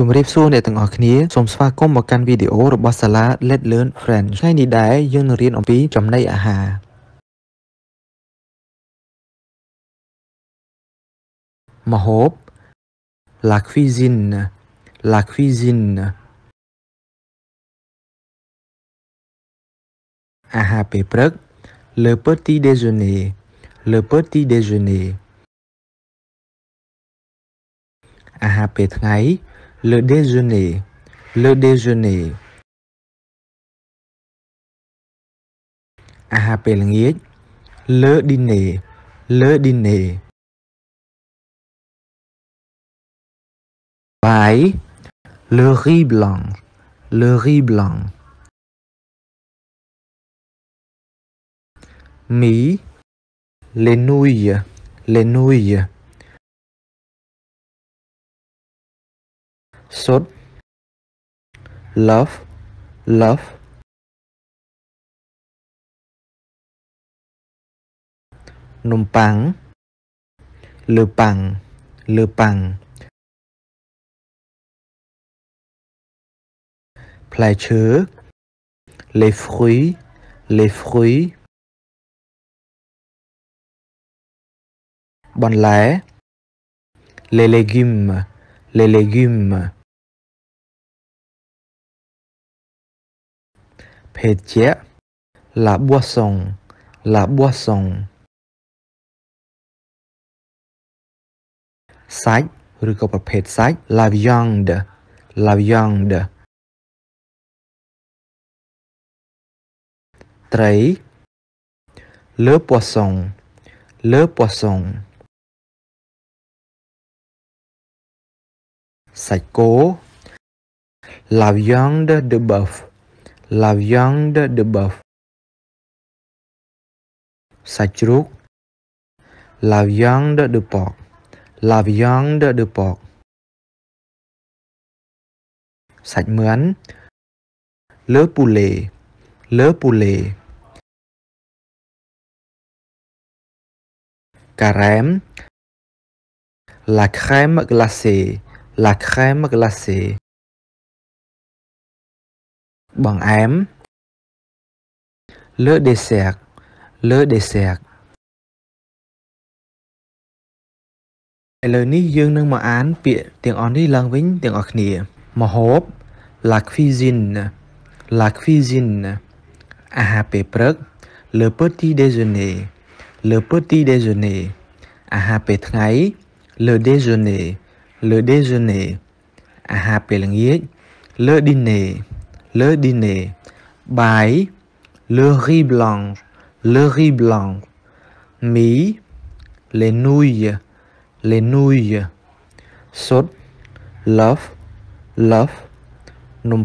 ជម្រាបសួរអ្នកទាំងអស់គ្នាសូមស្វាគមន៍មកកាន់វីដេអូរបស់សាលា Let Learn French ថ្ងៃនេះដែរយើងនឹងរៀនអំពីចំណីអាហារម្ហូប La cuisine La cuisine អាហារពេលព្រឹក Le petit déjeuner Le petit déjeuner អាហារពេលថ្ងៃ Le déjeuner. Le déjeuner. À appel Le dîner. Le dîner. Bye. Le riz blanc. Le riz blanc. Mi Les nouilles. Les nouilles. sud love love num pang lư pang lư pang plai chớ les fruits les fruits bon lá les légumes les légumes ភេទជា la boisson la boisson សាច់ឬក៏ប្រភេទសាច់ la viande la viande ត្រី le poisson le poisson សាច់គោ la viande de bœuf lavyang the buff sachruk lavyang the pork lavyang the pork sach muan le pule le pule karam la crème glacée la crème glacée បង្អែម le dessert le dessert ឥឡូវនេះយើងនឹងមកអាន ពាក្យទាំងអស់នេះឡើងវិញទាំងអស់គ្នាម្ហូប la cuisine la cuisine អាហារពេលព្រឹក le petit déjeuner le petit déjeuner អាហារពេលថ្ងៃ le déjeuner le déjeuner អាហារពេលល្ងាច le dîner le dîner. Bai, le riz blanc, le riz blanc. Mi, les nouilles, les nouilles. Sot, love, love. non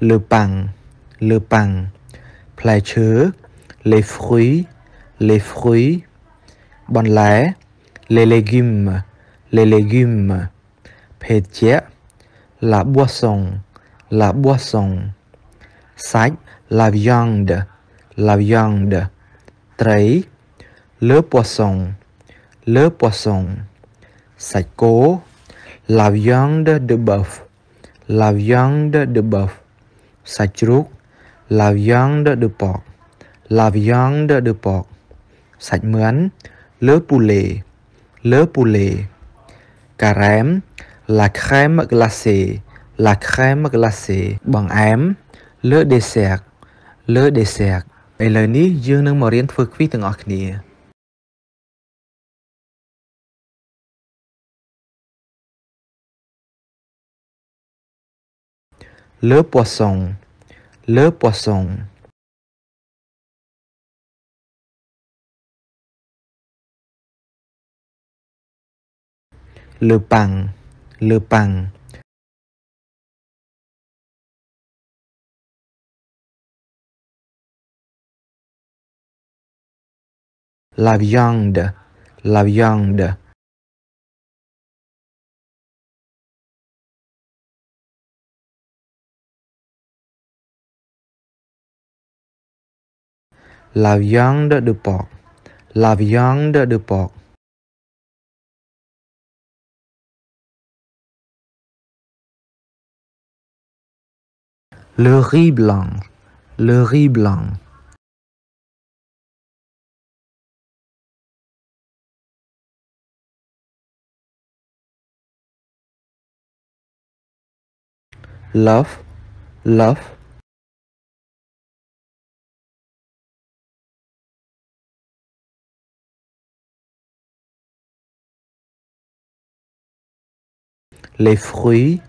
le pain, le pain. Plai les fruits, les fruits. Bon lait les légumes, les légumes. pétier, la boisson, là boisson. Sách là viande, la viande. Trấy, le poisson, le poisson. Sạch cố, la viande de bœuf, la viande de bœuf. Sạch ruốc, la viande de porc, la viande de porc. Sạch mướn, le poulet, le poulet. Cà rém, la crème glacée, la crème glacée បង្អែម le dessert le dessert ឥឡូវនេះយើងនឹងមករៀនធ្វើគ្វីសទាំងអស់គ្នាលើពស់សុងលើពស់សុងលើប៉ាំងលើប៉ាំង La viande. La viande. La viande de porc. La viande de porc. Le riz blanc. Le riz blanc. love love les fruits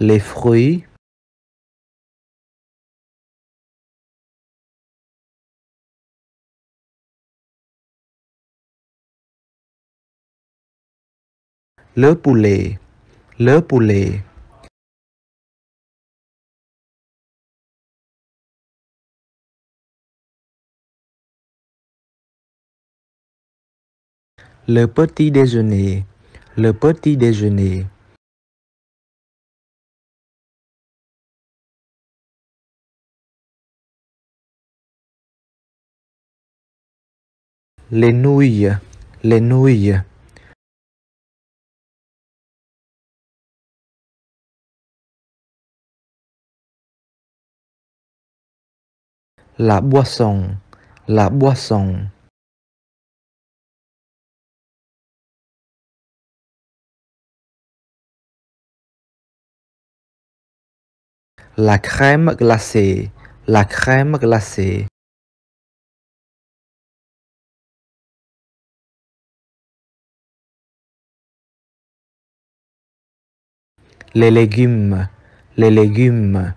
les fruits le poulet le poulet Le petit déjeuner. Le petit déjeuner. Les nouilles. Les nouilles. La boisson. La boisson. La crème glacée La crème glacée. Les légumes Les légumes.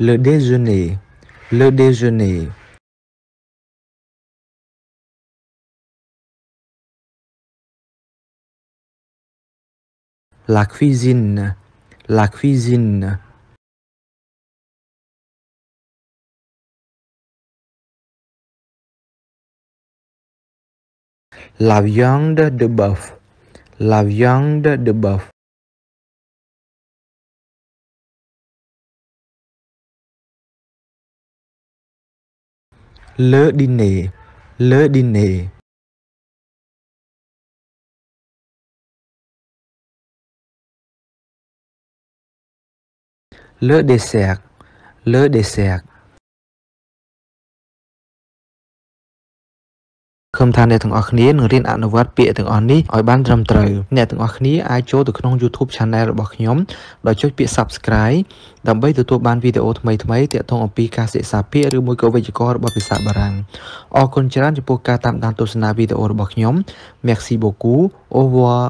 Le déjeuner, le déjeuner. La cuisine. La cuisine. La viande de bœuf. La viande de bœuf. Le dîner. Le dîner. Le dessert Le dessert ខ្ញុំថាអ្នកទាំងអស់គ្នានឹងរៀនអនុវត្តពាក្យទាំងអស់នេះឲ្យបានត្រឹមត្រូវអ្នកទាំងអស់គ្នាអាចចូលទៅក្នុង YouTube Channel របស់ខ្ញុំដោយចុចពាក្យ Subscribe ដើម្បីទទួលបានវីដេអូថ្មីៗទាក់ទងអំពីការសិក្សាពាក្យឬមួយក៏វេយ្យាករណ៍របស់ភាសាបារាំងអរគុណច្រើនចំពោះការតាមដានទស្សនាវីដេអូរបស់ខ្ញុំ Merci beaucoup au revoir